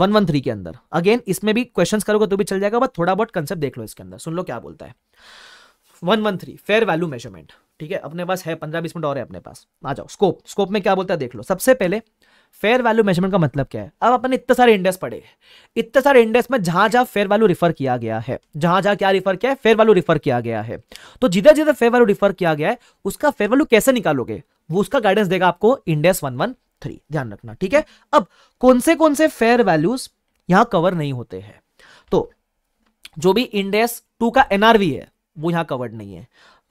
One one three के अंदर again इसमें भी क्वेश्चन करोगे तो भी चल जाएगा बट थोड़ा बहुत कंसेप्ट देख लो इसके अंदर सुन लो क्या बोलता है one one three fair value measurement ठीक है अपने पास है पंद्रह बीस मिनट और है अपने पास आ जाओ स्कोप स्कोप में क्या बोलता है देख लो सबसे पहले फेयर वैल्यू मेजरमेंट का मतलब क्या है अब अपने इतने सारे इंडेक्स पढ़े इतने सारे इंडेक्स में जहां जहां फेयर वैल्यू रिफर किया गया है जहां जहां क्या रिफर किया है फेयर वैल्यू रिफर किया गया है तो जिधर जिधर फेयर वैल्यू रिफर किया गया है उसका फेयर वैल्यू कैसे निकालोगे वो उसका गाइडेंस देगा आपको इंडेक्स वन वन थ्री ध्यान रखना ठीक है अब कौन से कौन से फेयर वैल्यूज यहां कवर नहीं होते हैं तो जो भी इंडेस टू का एनआरवी है वो यहां कवर्ड नहीं है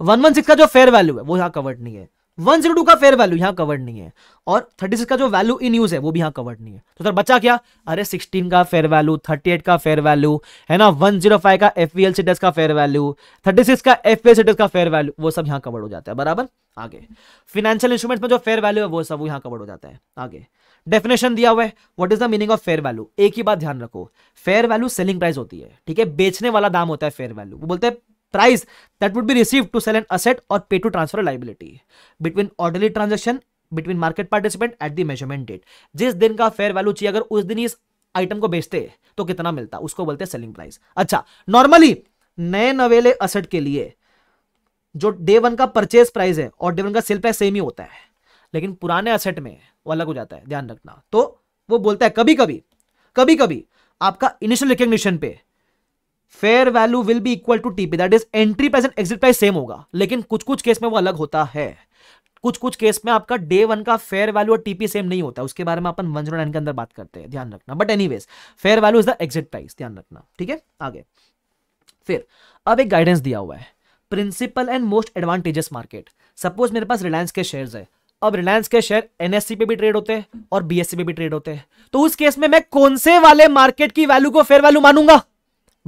वन वन सिक्स का जो फेयर वैल्यू है वो यहां कवर्ड नहीं है वन जीरो टू का फेयर वैल्यू यहां कवर्ड नहीं है और थर्टी सिक्स का जो वैल्यू इन यूज है वो भी यहां कवर्ड नहीं है तो सर बचा क्या अरे सिक्सटीन का फेयर वैल्यू थर्टी एट का फेयर वैल्यू है ना वन जीरो फाइव का एफ वी सीटेस का फेयर वैल्यू थर्टी सिक्स का एफ वी सीटेस का फेयर वैल्यू वो सब यहाँ कवर्ड हो जाता है बराबर आगे फाइनेंशियल इंस्ट्रूमेंट्स में जो फेयर वैल्यू है वो सब यहाँ कवर्ड हो जाता है आगे डेफिनेशन दिया हुआ है what is the meaning of fair value एक ही बात ध्यान रखो फेयर वैल्यू सेलिंग प्राइस होती है ठीक है बेचने वाला दाम होता है फेयर वैल्यू वो बोलते हैं price that would be receive to sell an asset और pay to transfer liability between orderly transaction between market participant at the measurement date जिस दिन का फेयर वैल्यू चाहिए अगर उस दिन इस आइटम को बेचते तो कितना मिलता उसको बोलते हैं सेलिंग प्राइस अच्छा नॉर्मली नए नवेले असेट के लिए जो डे वन का परचेज प्राइस है और डे वन का सेल प्राइस सेम ही होता है लेकिन पुराने असेट में वो अलग हो जाता है ध्यान रखना तो वो बोलता है कभी कभी कभी कभी आपका इनिशियल रिकग्निशन पे fair value will be equal to TP that is entry price and exit price same होगा लेकिन कुछ कुछ केस में वो अलग होता है कुछ कुछ केस में आपका डे वन का फेयर वैल्यू और टीपी सेम नहीं होता उसके बारे में अपन वन जीरो नाइन के अंदर बात करते हैं ध्यान रखना but any fair value is the exit price ध्यान रखना ठीक है आगे फिर अब एक गाइडेंस दिया हुआ है principal and most advantageous market suppose मेरे पास रिलायंस के शेयर है अब रिलायंस के शेयर एनएससी e पे भी ट्रेड होते हैं और बीएससी e पे भी ट्रेड होते हैं तो उस केस में मैं कौन से वाले मार्केट की वैल्यू को फेयर वैल्यू मानूंगा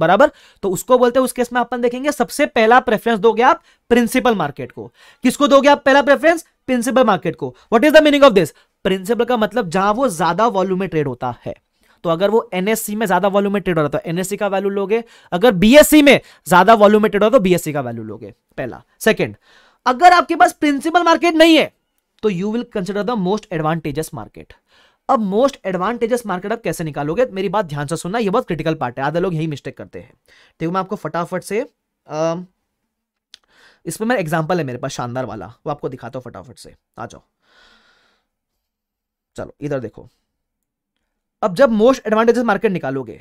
बराबर तो उसको बोलते हैं उस केस में अपन देखेंगे सबसे पहला प्रेफरेंस दोगे आप प्रिंसिपल मार्केट को किसको दोगे आप पहला प्रेफरेंस प्रिंसिपल मार्केट को what is the meaning of this principal का मतलब जहां वो ज्यादा वॉल्यूम में ट्रेड होता है तो अगर वो एनएससी में ज्यादा वॉल्यूम में ट्रेड हो रहा था एनएससी तो का वैल्यू लोगे अगर बीएससी में ज्यादा वॉल्यूम में ट्रेड हो तो बीएससी का वैल्यू लोगे पहला सेकंड अगर आपके पास प्रिंसिपल मार्केट नहीं है तो you will consider the most advantageous market अब मोस्ट एडवांटेजेस मार्केट आप कैसे निकालोगे मेरी बात ध्यान से सुनना ये बहुत क्रिटिकल पार्ट है आधे लोग यही मिस्टेक करते हैं ठीक है मैं आपको फटाफट से आ, इस पर मेरा एग्जाम्पल है मेरे पास शानदार वाला वो आपको दिखाता हूँ फटाफट से आ जाओ चलो इधर देखो अब जब मोस्ट एडवांटेजेस मार्केट निकालोगे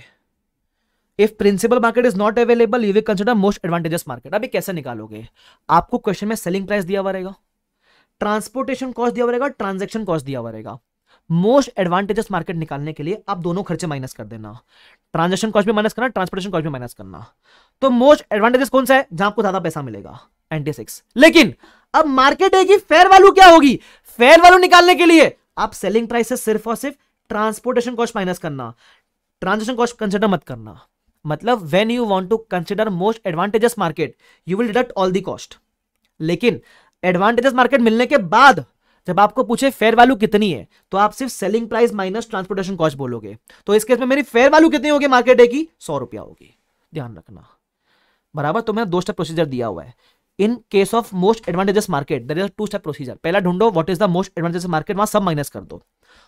if principal market is not available you will consider most advantageous market अभी कैसे निकालोगे आपको क्वेश्चन में सेलिंग प्राइस दिया हुआ रहेगा ट्रांसपोर्टेशन कॉस्ट दिया हुआ रहेगा ट्रांजेक्शन कॉस्ट दिया हुआ रहेगा मोस्ट एडवांटेजेस मार्केट निकालने के लिए आप दोनों खर्चे माइनस कर देना ट्रांजेक्शन कॉस्ट भी माइनस करना ट्रांसपोर्टेशन कॉस्ट भी माइनस करना तो मोस्ट एडवांटेजेस कौन सा है जहां आपको ज्यादा पैसा मिलेगा एंटी सिक्स लेकिन अब मार्केट है कि फेयर वैल्यू क्या होगी फेयर वैल्यू निकालने के लिए आप सेलिंग प्राइसेस सिर्फ और सिर्फ ट्रांसपोर्टेशन कॉस्ट माइनस करना ट्रांजेक्शन कॉस्ट कंसिडर मत करना मतलब when you want to consider most advantageous market you will deduct all the cost लेकिन एडवांटेजेस मार्केट मिलने के बाद जब आपको पूछे फेयर वैल्यू कितनी है तो आप सिर्फ selling price minus transportation cost बोलोगे तो इस केस में मेरी फेयर वैल्यू कितनी होगी मार्केट डे की सौ रुपया होगी ध्यान रखना बराबर तो मैंने दो स्टेप प्रोसीजर दिया हुआ है in case of most advantageous market there is two step procedure पहला ढूंढो what is the most advantageous market वहां सब माइनस कर दो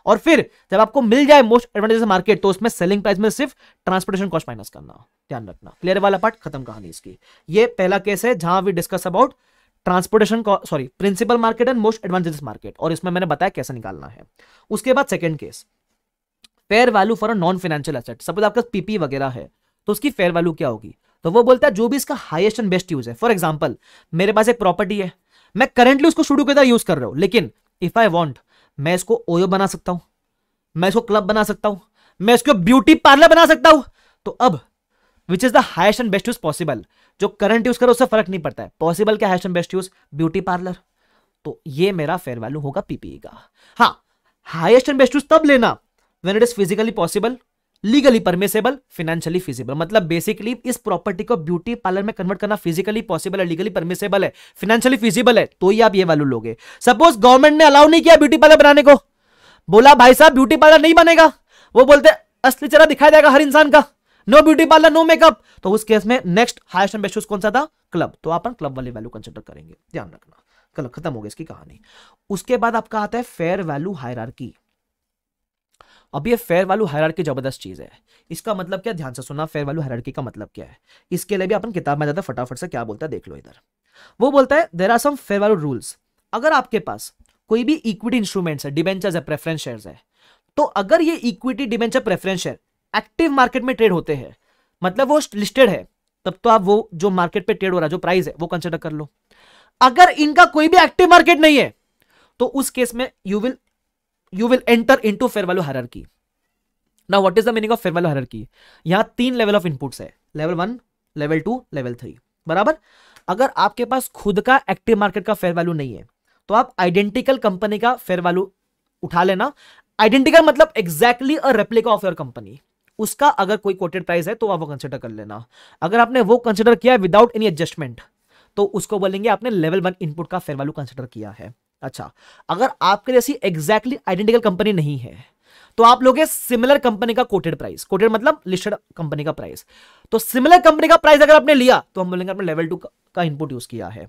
और फिर जब आपको मिल जाए मोस्ट एडवांटेजेस मार्केट तो उसमें सेलिंग प्राइस में सिर्फ ट्रांसपोर्टेशन कॉस्ट माइनस करना ध्यान रखना क्लियर वाला पार्ट खत्म कहानी इसकी ये पहला केस है जहां we discuss about transportation sorry principal market and most advantage market और इसमें मैंने बताया कैसे निकालना है उसके बाद second case fair value for a non financial asset suppose आपका पीपी वगैरह है तो उसकी फेयर वैल्यू क्या होगी तो वो बोलता है जो भी इसका हाईएस्ट एंड बेस्ट यूज है फॉर एग्जाम्पल मेरे पास एक प्रॉपर्टी है मैं करेंटली उसको शुरू के तरह यूज कर रहा हूँ लेकिन इफ आई वॉन्ट मैं इसको ओयो बना सकता हूँ मैं इसको क्लब बना सकता हूँ मैं इसको ब्यूटी पार्लर बना सकता हूँ तो अब which is the highest and best use possible जो करंट यूज करो उससे फर्क नहीं पड़ता है पॉसिबल क्या highest and best use beauty parlour तो ये मेरा फेयर वैल्यू होगा पीपीई e का हाँ हाइस्ट एंड बेस्ट यूज तब लेना when it is physically possible legally permissible financially feasible मतलब बेसिकली इस प्रॉपर्टी को ब्यूटी पार्लर में कन्वर्ट करना फिजिकली पॉसिबल है लीगली परमिसेबल है फिनेंशियली फिजिबल है तो ही आप ये वैल्यू लोगे सपोज गवर्नमेंट ने अलाउ नहीं किया ब्यूटी पार्लर बनाने को बोला भाई साहब ब्यूटी पार्लर नहीं बनेगा वो बोलते असली चेहरा दिखाई देगा हर इंसान का no beauty parlour no makeup तो उस केस में नेक्स्ट हाइस्ट एंड बेस्ट कौन सा था क्लब तो अपन क्लब वाली वैल्यू कंसिडर करेंगे ध्यान रखना कल खत्म हो गया इसकी कहानी उसके बाद आपका आता है फेयर वैल्यू हायर अब ये फेयर वैल्यू हायर जबरदस्त चीज है इसका मतलब क्या ध्यान से सुना फेयर वैल्यू हायर का मतलब क्या है इसके लिए भी अपन किताब में ज्यादा फटाफट से क्या बोलता है देख लो इधर वो बोलता है there are some fair value rules अगर आपके पास कोई भी इक्विटी इंस्ट्रूमेंट्स है डिबेंचर्स है प्रेफरेंस शेयर है तो अगर ये equity debenture preference share active market में ट्रेड होते हैं मतलब वो लिस्टेड है तब तो आप वो जो मार्केट पे ट्रेड हो रहा है जो प्राइस है वो कंसिडर कर लो अगर इनका कोई भी एक्टिव मार्केट नहीं है तो उस केस में you will you will enter into fair value hierarchy now what is the meaning of fair value hierarchy यहां तीन लेवल ऑफ इनपुट्स है level one level two level three बराबर अगर आपके पास खुद का एक्टिव मार्केट का फेयर वैल्यू नहीं है तो आप आइडेंटिकल कंपनी का फेयर वैल्यू उठा लेना आइडेंटिकल मतलब exactly a replica of your company उसका अगर कोई कोटेड प्राइस है तो आप वो कंसिडर कर लेना अगर आपने वो कंसिडर किया विदाउट एनी एडजस्टमेंट तो उसको बोलेंगे आपने लेवल वन इनपुट का फेयर वैल्यू कंसिडर किया है अच्छा अगर आपके जैसी एग्जैक्टली आइडेंटिकल कंपनी नहीं है तो आप लोग सिमिलर कंपनी का कोटेड प्राइस कोटेड मतलब लिस्टेड कंपनी का प्राइस तो सिमिलर कंपनी का प्राइस अगर आपने लिया तो हम बोलेंगे आपने लेवल टू का इनपुट यूज किया है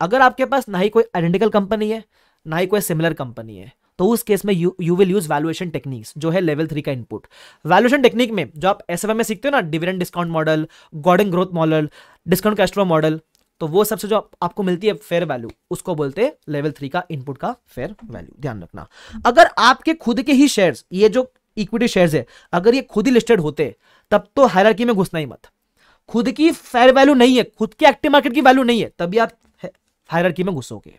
अगर आपके पास ना ही कोई आइडेंटिकल कंपनी है ना ही कोई सिमिलर कंपनी है तो उस केस में you you will use valuation techniques जो है लेवल थ्री का इनपुट वैल्यूएशन टेक्निक में जो आप एस में सीखते हो ना dividend discount model Gordon growth model discount cash flow model तो वो सबसे जो आप, आपको मिलती है फेयर वैल्यू उसको बोलते हैं लेवल थ्री का इनपुट का फेयर वैल्यू ध्यान रखना अगर आपके खुद के ही शेयर्स ये जो इक्विटी शेयर्स है अगर ये खुद ही लिस्टेड होते तब तो हायरार्की में घुसना ही मत खुद की फेयर वैल्यू नहीं है खुद की एक्टिव मार्केट की वैल्यू नहीं है तभी आप हायरार्की में घुसोगे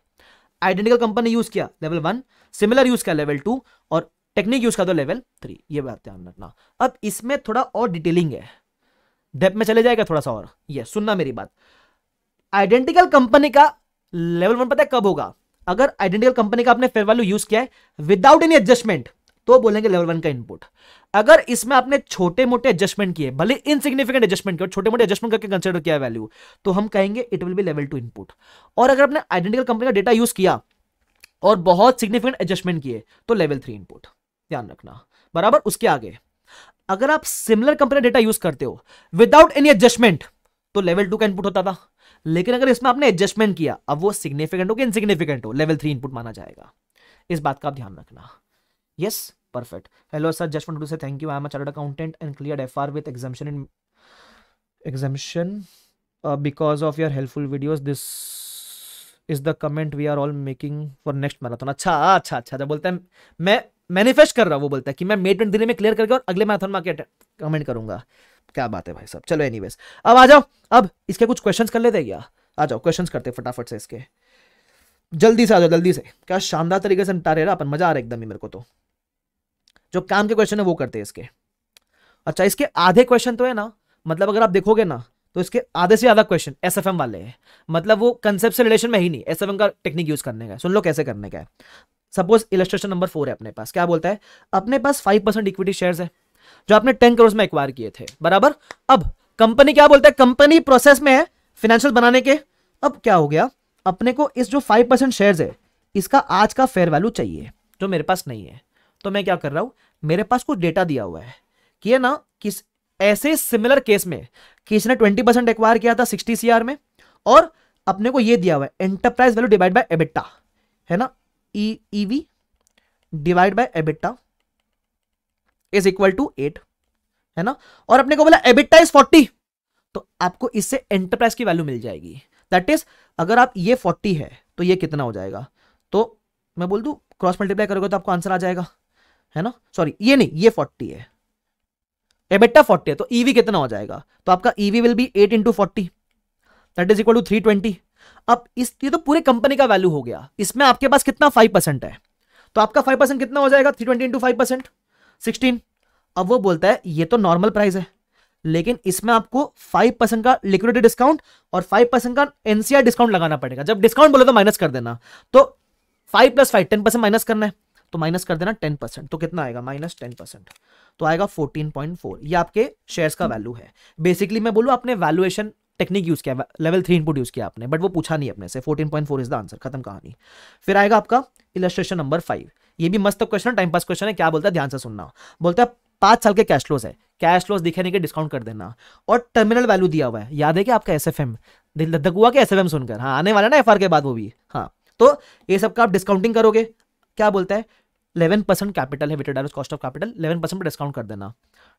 आइडेंटिकल कंपनी यूज किया लेवल वन सिमिलर यूज का लेवल टू और टेक्निक यूज का दो लेवल थ्री ये बात ध्यान रखना अब इसमें थोड़ा और डिटेलिंग है डेप में चले जाएगा थोड़ा सा और ये सुनना मेरी बात आइडेंटिकल कंपनी का लेवल वन पता है कब होगा अगर आइडेंटिकल कंपनी का आपने फेयर वैल्यू यूज किया है विदाउट एनी एडजस्टमेंट तो बोलेंगे लेवल वन का इनपुट अगर इसमें आपने छोटे मोटे एडजस्टमेंट किए भले इनसिग्निफिकेंट एडजस्टमेंट किया छोटे मोटे एडजस्टमेंट करके कंसिडर किया वैल्यू तो हम कहेंगे it will be level two input और अगर आपने आइडेंटिकल कंपनी का डेटा यूज किया और बहुत सिग्निफिकेंट एडजस्टमेंट किए तो लेवल थ्री इनपुट ध्यान रखना बराबर उसके आगे अगर आप सिमिलर कंपनी डेटा यूज करते हो विदाउट एनी एडजस्टमेंट तो लेवल टू का इनपुट होता था लेकिन अगर इसमें आपने एडजस्टमेंट किया अब वो सिग्निफिकेंट हो कि इनसिग्निफिकेंट हो लेवल थ्री इनपुट माना जाएगा इस बात का आप ध्यान रखना yes perfect hello sir just want to say thank you I am a chartered accountant and clear F R with exemption in exemption because of your helpful videos this is the comment we are all making for next marathon अच्छा अच्छा अच्छा जब अच्छा, बोलते हैं मैं manifest कर रहा हूँ वो बोलता है कि मैं मेट दिन में क्लियर करके और अगले मैराथन में कमेंट करूंगा क्या बात है भाई साहब चलो एनी अब आ जाओ अब इसके कुछ क्वेश्चन कर लेते क्या आ जाओ क्वेश्चन करते फटाफट से इसके जल्दी से आ जाओ जल्दी से क्या शानदार तरीके से निपटा रहे अपन मजा आ रहा है एकदम ही मेरे को तो जो काम के क्वेश्चन है वो करते हैं इसके अच्छा इसके आधे क्वेश्चन तो है ना मतलब अगर आप देखोगे ना तो इसके आधे से ज़्यादा क्वेश्चन एस वाले हैं मतलब वो कंसेप्ट से रिलेशन में ही नहीं एस का टेक्निक यूज करने का सुन लो कैसे करने का है सपोज इलेट्रेशन नंबर फोर है अपने पास क्या बोलता है अपने पास फाइव परसेंट इक्विटी शेयर है जो आपने टेन करोड़ में एक्वायर किए थे बराबर अब कंपनी क्या बोलता है कंपनी प्रोसेस में है फाइनेंशियल बनाने के अब क्या हो गया अपने को इस जो फाइव परसेंट शेयर है इसका आज का फेयर वैल्यू चाहिए जो मेरे पास नहीं है तो मैं क्या कर रहा हूं मेरे पास कुछ डेटा दिया हुआ है कि ना किस ऐसे सिमिलर केस में किसने ने ट्वेंटी परसेंट एक्वायर किया था सिक्सटी सीआर में और अपने को ये दिया हुआ है enterprise value divide by EBITDA है ना EV divide by EBITDA is equal to eight है ना और अपने को बोला एबिट्टा इज फोर्टी तो आपको इससे एंटरप्राइज की वैल्यू मिल जाएगी दैट इज अगर आप ये फोर्टी है तो ये कितना हो जाएगा तो मैं बोल दू क्रॉस मल्टीप्लाई करोगे तो आपको आंसर आ जाएगा है ना सॉरी ये नहीं ये फोर्टी है एबेटा फोर्टी है तो ईवी e कितना हो जाएगा तो आपका EV will be eight into forty that is equal to three twenty अब इस ये तो पूरे कंपनी का वैल्यू हो गया इसमें आपके पास कितना फाइव परसेंट है तो आपका फाइव परसेंट कितना हो जाएगा three twenty into five percent sixteen अब वो बोलता है ये तो नॉर्मल प्राइस है लेकिन इसमें आपको फाइव परसेंट का लिक्विडिटी डिस्काउंट और फाइव परसेंट का एनसीआर डिस्काउंट लगाना पड़ेगा जब डिस्काउंट बोले तो माइनस कर देना तो five plus five ten percent minus करना है तो माइनस कर देना टेन परसेंट तो कितना आएगा माइनस टेन परसेंट तो आएगा फोर्टीन पॉइंट फोर ये आपके शेयर्स का वैल्यू है बेसिकली मैं बोलूँ आपने वैल्यूएशन टेक्निक यूज किया लेवल थ्री इनपुट यूज किया आपने बट वो पूछा नहीं अपने से fourteen point four is the answer खत्म कहानी फिर आएगा आपका इलस्ट्रेशन नंबर फाइव ये भी मस्त क्वेश्चन टाइम पास क्वेश्चन है क्या बोलता है ध्यान से सुनना बोलता है पांच साल के कैश फ्लोज है कैश फ्लोज दिखे नहीं के डिस्काउंट कर देना और टर्मिनल वैल्यू दिया हुआ है याद है कि आपका एस एफ एम दिल दक के एस एफ एम सुनकर हाँ आने वाला ना एफ आर के बाद वो भी हाँ तो ये सब का आप डिस्काउंटिंग करोगे क्या बोलता है इलेवन परसेंट कैपिटल है weighted average cost of capital eleven percent discount कर देना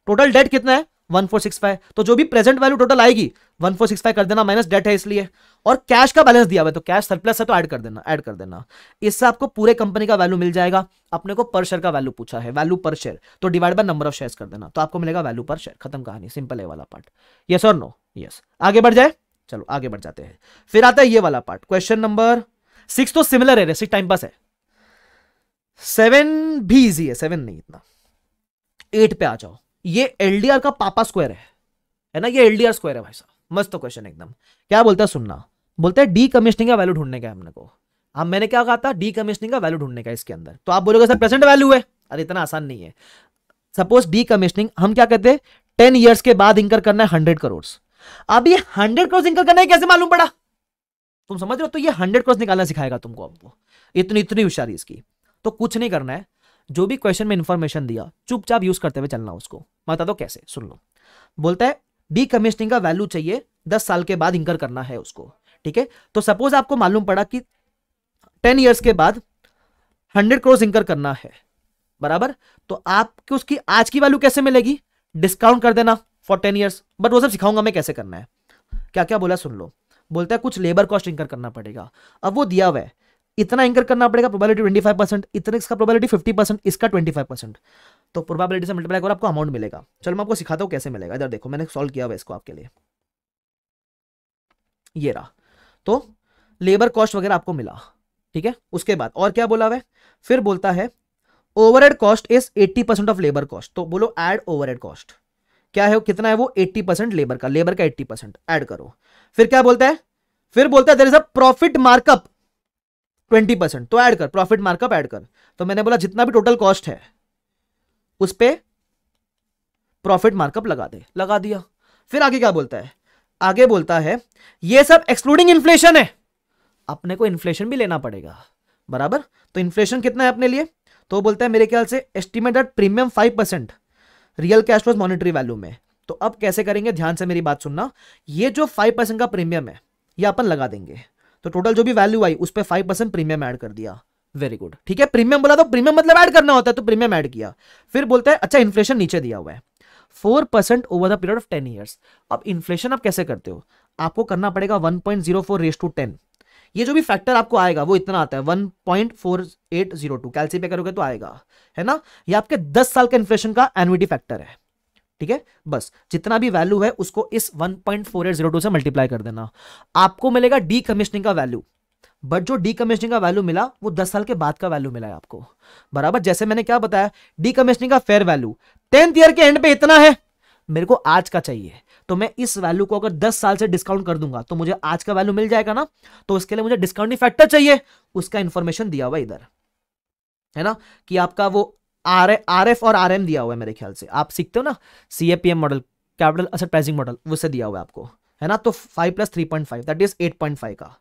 टोटल डेट कितना है वन फोर सिक्स फाइव तो जो भी प्रेजेंट वैल्यू टोटल आएगी वन फोर सिक्स फाइव कर देना माइनस डेट है इसलिए और कैश का बैलेंस दिया हुआ तो कैश सरप्लस है तो ऐड तो कर देना ऐड कर देना इससे आपको पूरे कंपनी का वैल्यू मिल जाएगा अपने को पर शेयर का वैल्यू पूछा है वैल्यू पर शेयर तो divide by number of share कर देना तो आपको मिलेगा वैल्यू पर शेयर खत्म कहानी सिंपल है वाला पार्ट यस और नो यस आगे बढ़ जाए चलो आगे बढ़ जाते हैं फिर आता है ये वाला पार्ट क्वेश्चन नंबर सिक्स तो सिमिलर है सिक्स टाइम पास है सेवन भी इजी है सेवन नहीं इतना एट पे आ जाओ ये एलडीआर का पापा स्क्वायर है है ना ये एलडीआर स्क्वायर है भाई साहब मस्त क्वेश्चन तो एकदम क्या बोलता है सुनना बोलता है डी कमिश्निंग का वैल्यू ढूंढने का हमने को अब मैंने क्या कहा था डी कमिश्निंग का वैल्यू ढूंढने का इसके अंदर तो आप बोलोगे सर प्रेजेंट वैल्यू है अरे इतना आसान नहीं है सपोज डी कमिश्निंग हम क्या कहते हैं टेन ईयर्स के बाद इंकर करना है हंड्रेड करोड़ अब ये हंड्रेड करोड़ इंकर करना है कैसे मालूम पड़ा तुम समझ रहे हो तो ये हंड्रेड करोड़ निकालना सिखाएगा तुमको आपको इतनी इतनी होशियारी इसकी तो कुछ नहीं करना है जो भी क्वेश्चन में इंफॉर्मेशन दिया चुपचाप यूज करते हुए चलना उसको बता दो कैसे सुन लो बोलता है डी कमिश्निंग का वैल्यू चाहिए दस साल के बाद इंकर करना है उसको ठीक है तो सपोज आपको मालूम पड़ा कि टेन ईयर्स के बाद हंड्रेड क्रोर्स इंकर करना है बराबर तो आपकी उसकी आज की वैल्यू कैसे मिलेगी डिस्काउंट कर देना फॉर टेन ईयर्स बट वो सब सिखाऊंगा मैं कैसे करना है क्या क्या बोला सुन लो बोलता है कुछ लेबर कॉस्ट इंकर करना पड़ेगा अब वो दिया हुआ है इतना एंकर करना पड़ेगा प्रोबेबिलिटी ट्वेंटी फाइव परसेंट इतने इसका प्रोबेबिलिटी फिफ्टी परसेंट इसका ट्वेंटी फाइव परसेंट तो प्रोबेबिलिटी से मल्टीप्लाई करो आपको अमाउंट मिलेगा चलो मैं आपको सिखाता हूँ कैसे मिलेगा इधर देखो मैंने सॉल्व किया हुआ इसको आपके लिए ये रहा तो लेबर कॉस्ट वगैरह आपको मिला ठीक है उसके बाद और क्या बोला हुआ फिर बोलता है overhead cost is eighty percent of labour cost तो बोलो एड ओवरहेड कॉस्ट क्या है कितना है वो एट्टी परसेंट लेबर का लेबर का एट्टी परसेंट एड करो फिर क्या बोलता है फिर बोलता है there is a profit markup twenty percent तो ऐड कर प्रॉफिट मार्कअप ऐड कर तो मैंने बोला जितना भी टोटल कॉस्ट है उस पर प्रॉफिट मार्कअप लगा दे लगा दिया फिर आगे क्या बोलता है आगे बोलता है ये सब एक्सक्लूडिंग इन्फ्लेशन है अपने को इन्फ्लेशन भी लेना पड़ेगा बराबर तो इन्फ्लेशन कितना है अपने लिए तो बोलता है मेरे ख्याल से estimate premium five percent real cash was monetary value में तो अब कैसे करेंगे ध्यान से मेरी बात सुनना ये जो फाइव परसेंट का प्रीमियम है ये अपन लगा देंगे तो टोटल जो भी वैल्यू आई उस पर फाइव परसेंट प्रीमियम ऐड कर दिया वेरी गुड ठीक है प्रीमियम बोला तो प्रीमियम मतलब ऐड करना होता है तो प्रीमियम ऐड किया फिर बोलते हैं अच्छा इन्फ्लेशन नीचे दिया हुआ है four percent over the period of ten years अब इन्फ्लेशन आप कैसे करते हो आपको करना पड़ेगा one point zero four raise to ten ये जो भी फैक्टर आपको आएगा वो इतना आता है one point four eight zero two कैलसी पे करोगे तो आएगा है ना ये आपके दस साल का इन्फ्लेशन का एनविटी फैक्टर है ठीक है बस जितना भी वैल्यू है उसको इस 1.4802 से मल्टीप्लाई कर देना आपको मिलेगा डी कमिश्निंग का वैल्यू बट जो डी कमिश्निंग का वैल्यू मिला वो दस साल के बाद का वैल्यू मिला है आपको बराबर जैसे मैंने क्या बताया डी कमिश्निंग का फेयर वैल्यू टेंथ ईयर के एंड पे इतना है मेरे को आज का चाहिए तो मैं इस वैल्यू को अगर 10 साल से डिस्काउंट कर दूंगा तो मुझे आज का वैल्यू मिल जाएगा ना तो उसके लिए मुझे डिस्काउंटिंग फैक्टर चाहिए उसका इंफॉर्मेशन दिया हुआ इधर है ना कि आपका वो आर एफ और आर एम दिया हुआ है मेरे ख्याल से आप सीखते हो ना C A P M model capital asset pricing model उसे दिया हुआ है आपको है ना तो five plus three point five that is eight point five का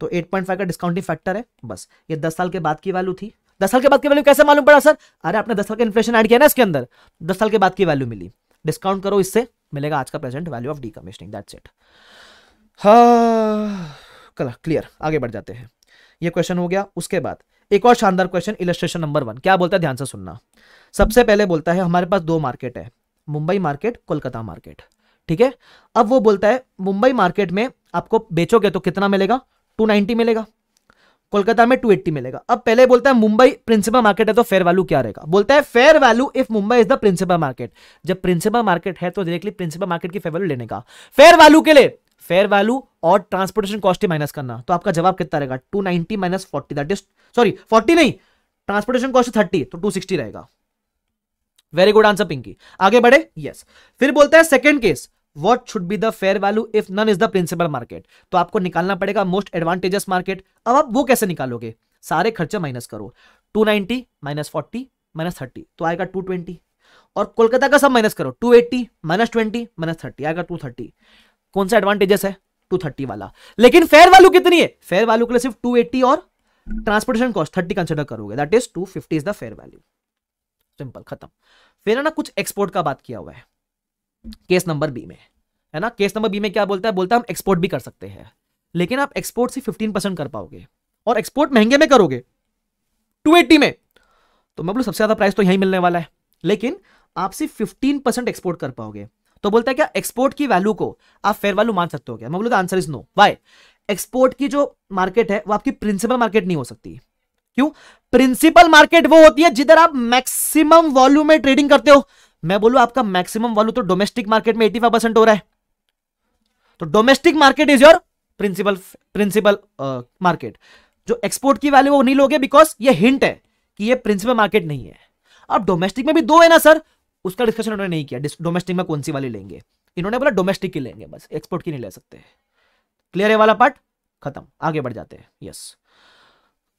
तो एट पॉइंट फाइव का डिस्काउंटिंग फैक्टर है बस ये दस साल के बाद की वैल्यू थी दस साल के बाद की वैल्यू कैसे मालूम पड़ा सर अरे आपने दस साल का इन्फ्लेशन ऐड किया ना इसके अंदर दस साल के बाद की वैल्यू मिली डिस्काउंट करो इससे मिलेगा आज का present value of decommissioning that's it हाँ कल क्लियर आगे बढ़ जाते हैं ये क्वेश्चन हो गया उसके बाद एक और शानदार क्वेश्चन इलस्ट्रेशन नंबर वन क्या बोलता है ध्यान से सुनना सबसे पहले बोलता है हमारे पास दो मार्केट है मुंबई मार्केट कोलकाता मार्केट ठीक है अब वो बोलता है मुंबई मार्केट में आपको बेचोगे तो कितना मिलेगा 290 मिलेगा कोलकाता में 280 मिलेगा अब पहले बोलता है मुंबई प्रिंसिपल मार्केट है तो फेयर वैल्यू क्या रहेगा बोलता है fair value if Mumbai is the principal market जब प्रिंसिपल मार्केट है तो डायरेक्टली प्रिंसिपल मार्केट की फेयर वैल्यू लेने का फेयर वैल्यू के लिए फेयर वैल्यू और ट्रांसपोर्टेशन कॉस्ट ही माइनस करना तो आपका जवाब कितना रहेगा two ninety minus forty that is sorry forty नहीं ट्रांसपोर्टेशन कॉस्ट थर्टी तो टू सिक्सटी रहेगा वेरी गुड आंसर पिंकी आगे बढ़े यस yes. फिर बोलता है second case what should be the fair value if none is the principal market तो आपको निकालना पड़ेगा मोस्ट एडवांटेजेस मार्केट अब आप वो कैसे निकालोगे सारे खर्चे माइनस करो two ninety minus forty minus thirty तो आएगा टू ट्वेंटी और कोलकाता का सब माइनस करो two eighty minus twenty minus thirty आएगा टू थर्टी कौन सा एडवांटेजेस है 230 वाला लेकिन फेयर वैल्यू कितनी है फेयर वैल्यू के लिए सिर्फ 280 और ट्रांसपोर्टेशन कॉस्ट 30 कंसिडर करोगे that is 250 is the fair value simple खत्म फिर है ना कुछ एक्सपोर्ट का बात किया हुआ है केस नंबर बी में है ना केस नंबर बी में क्या बोलता है बोलता है हम एक्सपोर्ट भी कर सकते हैं लेकिन आप एक्सपोर्ट से 15 कर पाओगे और एक्सपोर्ट महंगे में करोगे 280 में तो मैं बोलूँ सबसे ज़्यादा प्राइस तो यही मिलने वाला है लेकिन आप सिर्फ 15 एक्सपोर्ट कर पाओगे तो बोलता है क्या एक्सपोर्ट की वैल्यू को आप फेयर वैल्यू मान सकते हो क्या मैं बोलूँगा answer is no why export की जो मार्केट है वो आपकी प्रिंसिपल मार्केट नहीं हो सकती क्यों प्रिंसिपल मार्केट वो होती है जिधर आप मैक्सिमम वॉल्यूम में ट्रेडिंग करते हो मैं बोलू आपका मैक्सिमम वॉल्यू तो डोमेस्टिक मार्केट में 85 हो रहा है तो domestic market is your principal principal market जो एक्सपोर्ट की वैल्यू वो नहीं लोगे बिकॉज ये हिंट है कि ये प्रिंसिपल मार्केट नहीं है अब डोमेस्टिक में भी दो है ना सर उसका डिस्कशन उन्होंने नहीं किया डोमेस्टिक में कौन सी वाली लेंगे इन्होंने बोला डोमेस्टिक की लेंगे बस एक्सपोर्ट की नहीं ले सकते क्लियर है वाला पार्ट खत्म आगे बढ़ जाते हैं यस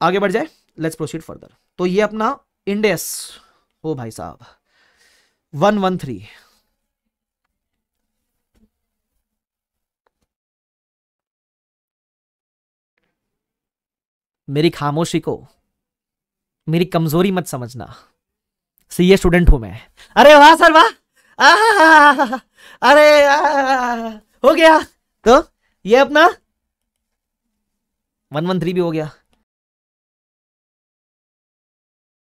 आगे बढ़ जाए लेट्स प्रोसीड फर्दर तो ये अपना इंडेस हो भाई साहब वन वन थ्री मेरी खामोशी को मेरी कमजोरी मत समझना सी ए स्टूडेंट हूं मैं अरे वाह सर वाह अरे हो गया तो ये अपना वन वन थ्री भी हो गया